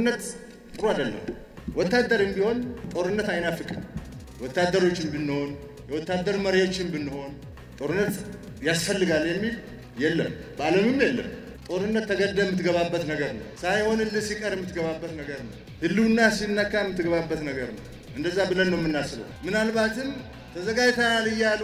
ጦርነት ጥሩ አይደለም። ወታደርም ቢሆን ጦርነት አይናፍቅም። ወታደሮችን ብንሆን የወታደር መሪዎችን ብንሆን ጦርነት ያስፈልጋል የሚል የለም፣ በዓለምም የለም። ጦርነት ተገደ የምትገባበት ነገር ነው። ሳይሆንልህ ሲቀር የምትገባበት ነገር ነው። ህልውና ሲነካ የምትገባበት ነገር ነው። እንደዛ ብለን ነው የምናስበው። ምናልባትም ተዘጋጅተናል እያሉ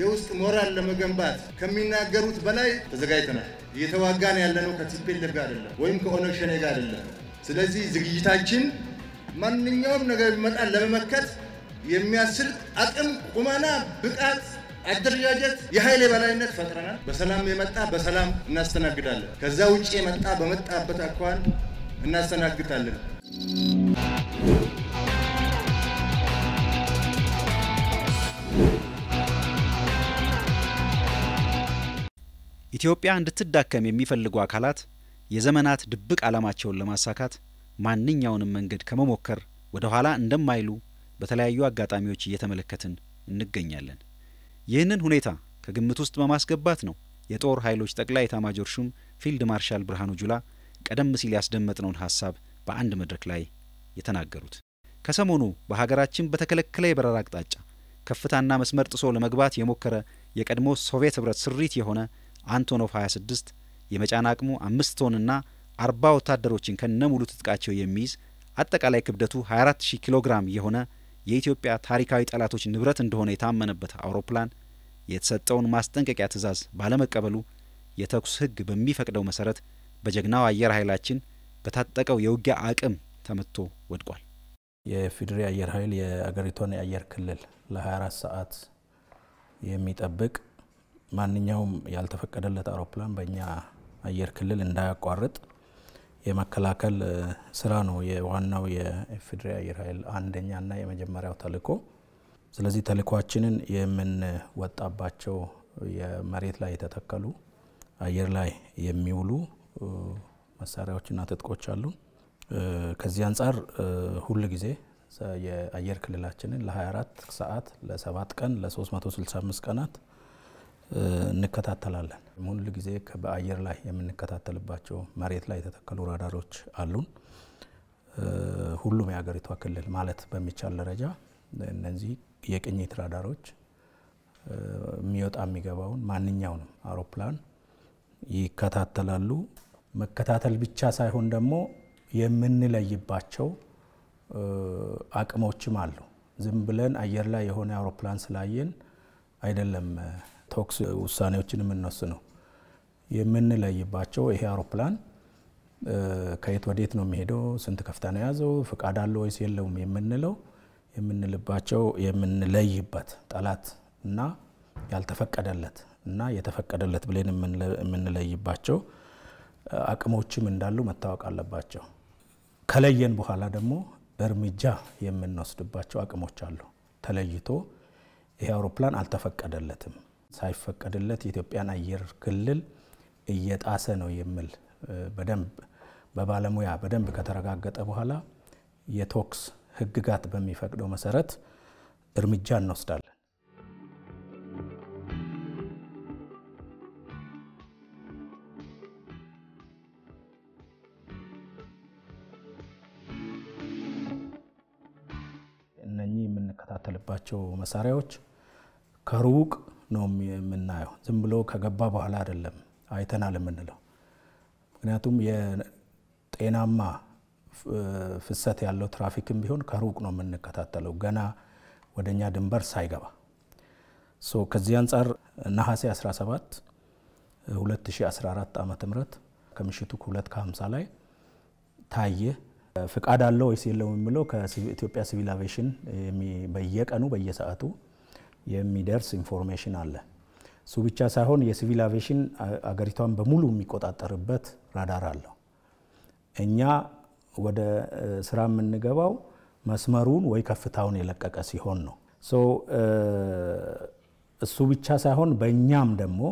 የውስጥ ሞራል ለመገንባት ከሚናገሩት በላይ ተዘጋጅተናል። እየተዋጋን ያለነው ከቲፔልፍ ጋር አይደለም፣ ወይም ከኦነግ ሸኔ ጋር አይደለም። ስለዚህ ዝግጅታችን ማንኛውም ነገር ቢመጣን ለመመከት የሚያስችል አቅም፣ ቁመና፣ ብቃት፣ አደረጃጀት፣ የኃይል የበላይነት ፈጥረናል። በሰላም የመጣ በሰላም እናስተናግዳለን። ከዛ ውጭ የመጣ በመጣበት አኳን እናስተናግዳለን። ኢትዮጵያ እንድትዳከም የሚፈልጉ አካላት የዘመናት ድብቅ ዓላማቸውን ለማሳካት ማንኛውንም መንገድ ከመሞከር ወደ ኋላ እንደማይሉ በተለያዩ አጋጣሚዎች እየተመለከትን እንገኛለን። ይህንን ሁኔታ ከግምት ውስጥ በማስገባት ነው የጦር ኃይሎች ጠቅላይ ኤታማዦር ሹም ፊልድ ማርሻል ብርሃኑ ጁላ ቀደም ሲል ያስደመጥነውን ሀሳብ በአንድ መድረክ ላይ የተናገሩት። ከሰሞኑ በሀገራችን በተከለከለ የበረራ አቅጣጫ ከፍታና መስመር ጥሶ ለመግባት የሞከረ የቀድሞ ሶቪየት ህብረት ስሪት የሆነ አንቶኖቭ 26 የመጫን አቅሙ አምስት ቶንና አርባ ወታደሮችን ከነ ሙሉ ትጥቃቸው የሚይዝ አጠቃላይ ክብደቱ 24 ሺህ ኪሎ ግራም የሆነ የኢትዮጵያ ታሪካዊ ጠላቶች ንብረት እንደሆነ የታመነበት አውሮፕላን የተሰጠውን ማስጠንቀቂያ ትዕዛዝ ባለመቀበሉ የተኩስ ሕግ በሚፈቅደው መሰረት በጀግናው አየር ኃይላችን በታጠቀው የውጊያ አቅም ተመትቶ ወድቋል። የፌዴሪ አየር ኃይል የአገሪቷን የአየር ክልል ለ24 ሰዓት የሚጠብቅ ማንኛውም ያልተፈቀደለት አውሮፕላን በእኛ አየር ክልል እንዳያቋርጥ የመከላከል ስራ ነው የዋናው የኢፌዴሪ አየር ኃይል አንደኛና የመጀመሪያው ተልእኮ። ስለዚህ ተልእኳችንን የምንወጣባቸው የመሬት ላይ የተተከሉ አየር ላይ የሚውሉ መሳሪያዎችና ትጥቆች አሉ። ከዚህ አንጻር ሁል ጊዜ የአየር ክልላችንን ለ24 ሰዓት፣ ለ7 ቀን፣ ለ365 ቀናት እንከታተላለን። ሁል ጊዜ በአየር ላይ የምንከታተልባቸው መሬት ላይ የተተከሉ ራዳሮች አሉን። ሁሉም የሀገሪቷ ክልል ማለት በሚቻል ደረጃ እነዚህ የቅኝት ራዳሮች የሚወጣ የሚገባውን ማንኛውንም አውሮፕላን ይከታተላሉ። መከታተል ብቻ ሳይሆን ደግሞ የምንለይባቸው አቅሞችም አሉ። ዝም ብለን አየር ላይ የሆነ አውሮፕላን ስላየን አይደለም ተኩስ ውሳኔዎችን የምንወስነው የምንለይባቸው ይሄ አውሮፕላን ከየት ወዴት ነው የሚሄደው፣ ስንት ከፍታ ነው የያዘው፣ ፍቃድ አለ ወይስ የለውም የምንለው የምንልባቸው የምንለይበት ጠላት እና ያልተፈቀደለት እና የተፈቀደለት ብለን የምንለይባቸው አቅሞችም እንዳሉ መታወቅ አለባቸው። ከለየን በኋላ ደግሞ እርምጃ የምንወስድባቸው አቅሞች አሉ። ተለይቶ ይሄ አውሮፕላን አልተፈቀደለትም ሳይፈቀድለት የኢትዮጵያን አየር ክልል እየጣሰ ነው የሚል በደንብ በባለሙያ በደንብ ከተረጋገጠ በኋላ የቶክስ ህግጋት በሚፈቅደው መሰረት እርምጃ እንወስዳለን። እነኚህ የምንከታተልባቸው መሳሪያዎች ከሩቅ ነው የምናየው። ዝም ብሎ ከገባ በኋላ አይደለም አይተናል የምንለው። ምክንያቱም የጤናማ ፍሰት ያለው ትራፊክም ቢሆን ከሩቅ ነው የምንከታተለው ገና ወደ እኛ ድንበር ሳይገባ። ከዚህ አንጻር ነሐሴ 17 2014 ዓ ም ከምሽቱ ከሁለት ከ50 ላይ ታየ። ፍቃድ አለው ወይስ የለውም የሚለው ከኢትዮጵያ ሲቪል አቪዬሽን በየቀኑ በየሰዓቱ የሚደርስ ኢንፎርሜሽን አለ። እሱ ብቻ ሳይሆን የሲቪል አቪዬሽን አገሪቷን በሙሉ የሚቆጣጠርበት ራዳር አለው። እኛ ወደ ስራ የምንገባው መስመሩን ወይ ከፍታውን የለቀቀ ሲሆን ነው። እሱ ብቻ ሳይሆን በእኛም ደግሞ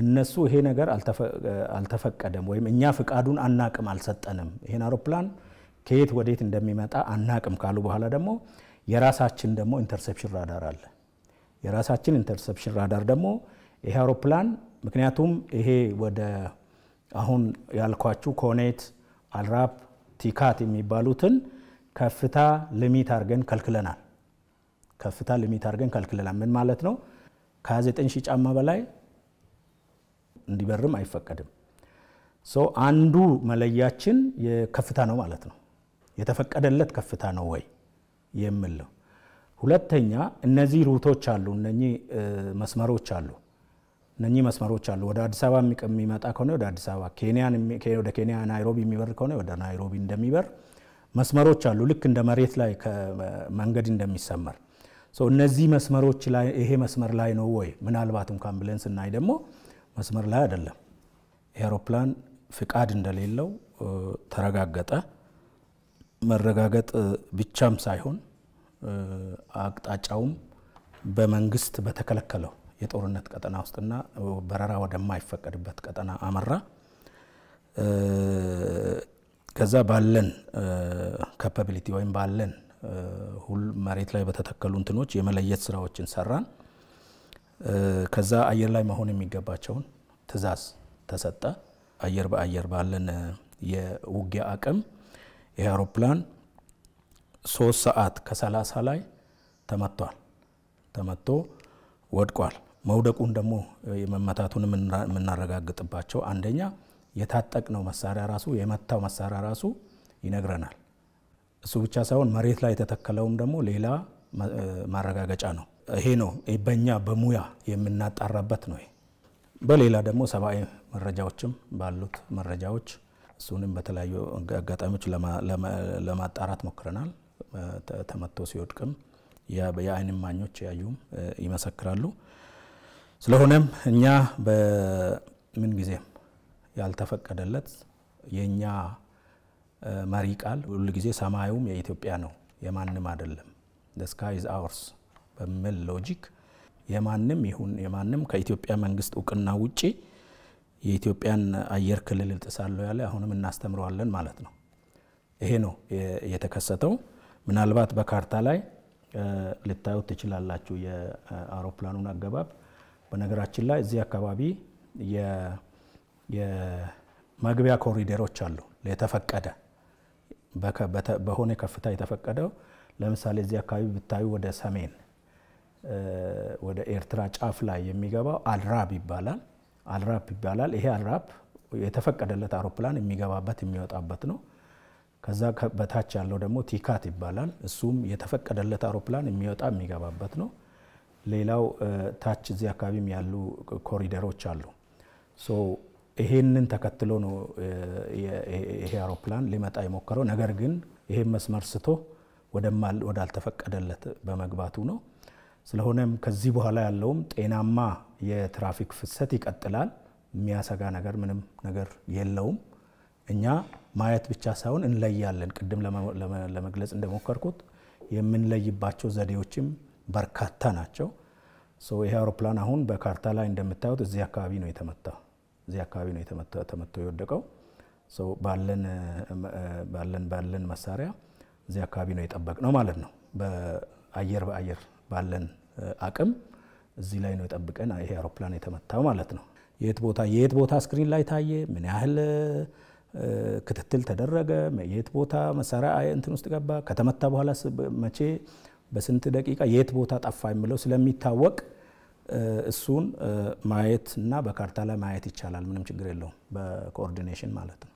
እነሱ ይሄ ነገር አልተፈቀደም ወይም እኛ ፍቃዱን አናቅም አልሰጠንም፣ ይሄን አውሮፕላን ከየት ወዴት እንደሚመጣ አናቅም ካሉ በኋላ ደግሞ የራሳችን ደግሞ ኢንተርሴፕሽን ራዳር አለ። የራሳችን ኢንተርሰፕሽን ራዳር ደግሞ ይሄ አውሮፕላን ምክንያቱም ይሄ ወደ አሁን ያልኳችሁ ኮኔት፣ አልራፕ፣ ቲካት የሚባሉትን ከፍታ ልሚት አድርገን ከልክለናል። ከፍታ ልሚት አድርገን ከልክለናል። ምን ማለት ነው? ከ29 ሺህ ጫማ በላይ እንዲበርም አይፈቀድም። አንዱ መለያችን ከፍታ ነው ማለት ነው። የተፈቀደለት ከፍታ ነው ወይ የምለው ሁለተኛ እነዚህ ሩቶች አሉ እነኚህ መስመሮች አሉ እነኚህ መስመሮች አሉ። ወደ አዲስ አበባ የሚመጣ ከሆነ ወደ አዲስ አበባ፣ ወደ ኬንያ ናይሮቢ የሚበር ከሆነ ወደ ናይሮቢ እንደሚበር መስመሮች አሉ። ልክ እንደ መሬት ላይ መንገድ እንደሚሰመር እነዚህ መስመሮች ላይ ይሄ መስመር ላይ ነው ወይ ምናልባት እንኳን ብለን ስናይ ደግሞ መስመር ላይ አይደለም። ኤሮፕላን ፍቃድ እንደሌለው ተረጋገጠ። መረጋገጥ ብቻም ሳይሆን አቅጣጫውም በመንግስት በተከለከለው የጦርነት ቀጠና ውስጥና በረራ ወደማይፈቀድበት ቀጠና አመራ። ከዛ ባለን ካፓቢሊቲ ወይም ባለን ሁል መሬት ላይ በተተከሉ እንትኖች የመለየት ስራዎችን ሰራን። ከዛ አየር ላይ መሆን የሚገባቸውን ትዕዛዝ ተሰጠ። አየር በአየር ባለን የውጊያ አቅም ይህ አውሮፕላን ሶስት ሰዓት ከሰላሳ ላይ ተመቷል። ተመቶ ወድቋል። መውደቁን ደግሞ መመታቱን የምናረጋግጥባቸው አንደኛ የታጠቅነው መሳሪያ ራሱ የመታው መሳሪያ ራሱ ይነግረናል። እሱ ብቻ ሳይሆን መሬት ላይ የተተከለውም ደግሞ ሌላ ማረጋገጫ ነው። ይሄ ነው በእኛ በሙያ የምናጣራበት ነው። በሌላ ደግሞ ሰብአዊ መረጃዎችም ባሉት መረጃዎች እሱንም በተለያዩ አጋጣሚዎች ለማጣራት ሞክረናል። ተመቶ ሲወድቅም የአይን እማኞች ያዩም ይመሰክራሉ። ስለሆነም እኛ በምን ጊዜም ያልተፈቀደለት የእኛ መሪ ቃል ሁል ጊዜ ሰማዩም የኢትዮጵያ ነው የማንም አይደለም ስካይ ኢዝ አወርስ በሚል ሎጂክ የማንም ይሁን የማንም ከኢትዮጵያ መንግስት እውቅና ውጪ የኢትዮጵያን አየር ክልል እጥሳለሁ ያለ አሁንም እናስተምረዋለን ማለት ነው። ይሄ ነው የተከሰተው። ምናልባት በካርታ ላይ ልታዩት ትችላላችሁ የአውሮፕላኑን አገባብ። በነገራችን ላይ እዚህ አካባቢ የመግቢያ ኮሪደሮች አሉ። የተፈቀደ በሆነ ከፍታ የተፈቀደው ለምሳሌ እዚህ አካባቢ ብታዩ ወደ ሰሜን ወደ ኤርትራ ጫፍ ላይ የሚገባው አልራብ ይባላል። አልራብ ይባላል። ይሄ አልራብ የተፈቀደለት አውሮፕላን የሚገባበት የሚወጣበት ነው። ከዛ በታች ያለው ደግሞ ቲካት ይባላል። እሱም የተፈቀደለት አውሮፕላን የሚወጣ የሚገባበት ነው። ሌላው ታች እዚህ አካባቢም ያሉ ኮሪደሮች አሉ። ይሄንን ተከትሎ ነው ይሄ አውሮፕላን ሊመጣ የሞከረው። ነገር ግን ይሄን መስመር ስቶ ወዳልተፈቀደለት በመግባቱ ነው። ስለሆነም ከዚህ በኋላ ያለውም ጤናማ የትራፊክ ፍሰት ይቀጥላል። የሚያሰጋ ነገር ምንም ነገር የለውም እኛ ማየት ብቻ ሳይሆን እንለያለን። ቅድም ለመግለጽ እንደሞከርኩት የምንለይባቸው ዘዴዎችም በርካታ ናቸው። ይሄ አውሮፕላን አሁን በካርታ ላይ እንደምታዩት እዚህ አካባቢ ነው የተመታ እዚህ አካባቢ ነው ተመቶ የወደቀው። ባለን ባለን መሳሪያ እዚህ አካባቢ ነው የጠበቅ ነው ማለት ነው። በአየር በአየር ባለን አቅም እዚህ ላይ ነው የጠብቀን ይሄ አውሮፕላን የተመታው ማለት ነው። የት ቦታ የት ቦታ ስክሪን ላይ ታየ፣ ምን ያህል ክትትል ተደረገ። የት ቦታ መሳሪያ እንትን ውስጥ ገባ፣ ከተመታ በኋላ መቼ፣ በስንት ደቂቃ፣ የት ቦታ ጠፋ የሚለው ስለሚታወቅ እሱን ማየት እና በካርታ ላይ ማየት ይቻላል። ምንም ችግር የለውም። በኮኦርዲኔሽን ማለት ነው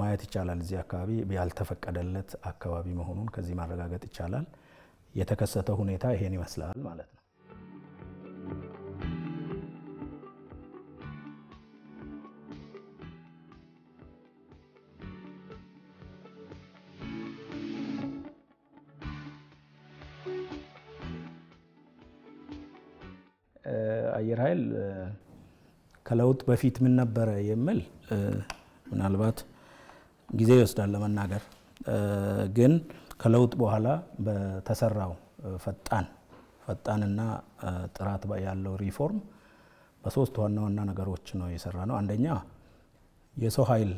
ማየት ይቻላል። እዚህ አካባቢ ያልተፈቀደለት አካባቢ መሆኑን ከዚህ ማረጋገጥ ይቻላል። የተከሰተ ሁኔታ ይሄን ይመስላል ማለት ነው። አየር ኃይል ከለውጥ በፊት ምን ነበረ የሚል ምናልባት ጊዜ ይወስዳል ለመናገር ግን ከለውጥ በኋላ በተሰራው ፈጣን ፈጣንና ጥራት ያለው ሪፎርም በሶስት ዋና ዋና ነገሮች ነው የሰራ ነው። አንደኛ የሰው ኃይል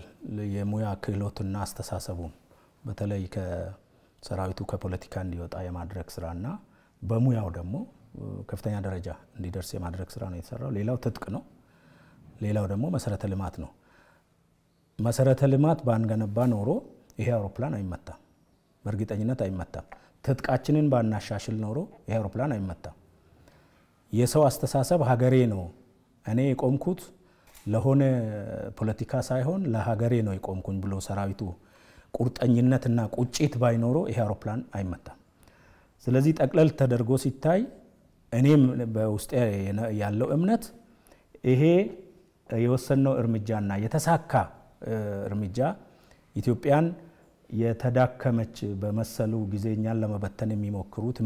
የሙያ ክህሎትና አስተሳሰቡን በተለይ ከሰራዊቱ ከፖለቲካ እንዲወጣ የማድረግ ስራና በሙያው ደግሞ ከፍተኛ ደረጃ እንዲደርስ የማድረግ ስራ ነው የተሰራው። ሌላው ትጥቅ ነው። ሌላው ደግሞ መሰረተ ልማት ነው። መሰረተ ልማት ባንገነባ ኖሮ ይሄ አውሮፕላን አይመታም፣ በእርግጠኝነት አይመታም። ትጥቃችንን ባናሻሽል ኖሮ ይሄ አውሮፕላን አይመታም። የሰው አስተሳሰብ ሀገሬ ነው እኔ የቆምኩት ለሆነ ፖለቲካ ሳይሆን ለሀገሬ ነው የቆምኩኝ ብሎ ሰራዊቱ ቁርጠኝነትና ቁጭት ባይኖሮ ይሄ አውሮፕላን አይመታም። ስለዚህ ጠቅለል ተደርጎ ሲታይ እኔም በውስጤ ያለው እምነት ይሄ የወሰነው እርምጃና የተሳካ እርምጃ ኢትዮጵያን የተዳከመች በመሰሉ ጊዜ እኛን ለመበተን የሚሞክሩት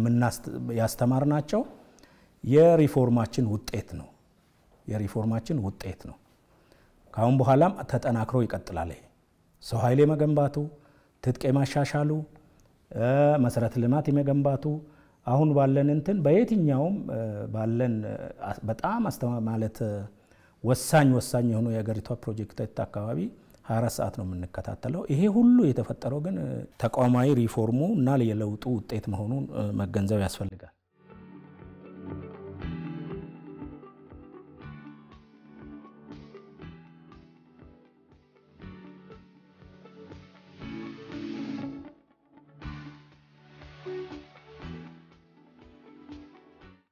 ያስተማር ናቸው የሪፎርማችን ውጤት ነው። የሪፎርማችን ውጤት ነው። ካሁን በኋላም ተጠናክሮ ይቀጥላል። ሰው ኃይል የመገንባቱ፣ ትጥቅ የማሻሻሉ፣ መሰረተ ልማት የመገንባቱ አሁን ባለን እንትን በየትኛውም ባለን በጣም አስተማ ማለት ወሳኝ ወሳኝ የሆኑ የሀገሪቷ ፕሮጀክቶች አካባቢ 24 ሰዓት ነው የምንከታተለው። ይሄ ሁሉ የተፈጠረው ግን ተቋማዊ ሪፎርሙ እና የለውጡ ውጤት መሆኑን መገንዘብ ያስፈልጋል።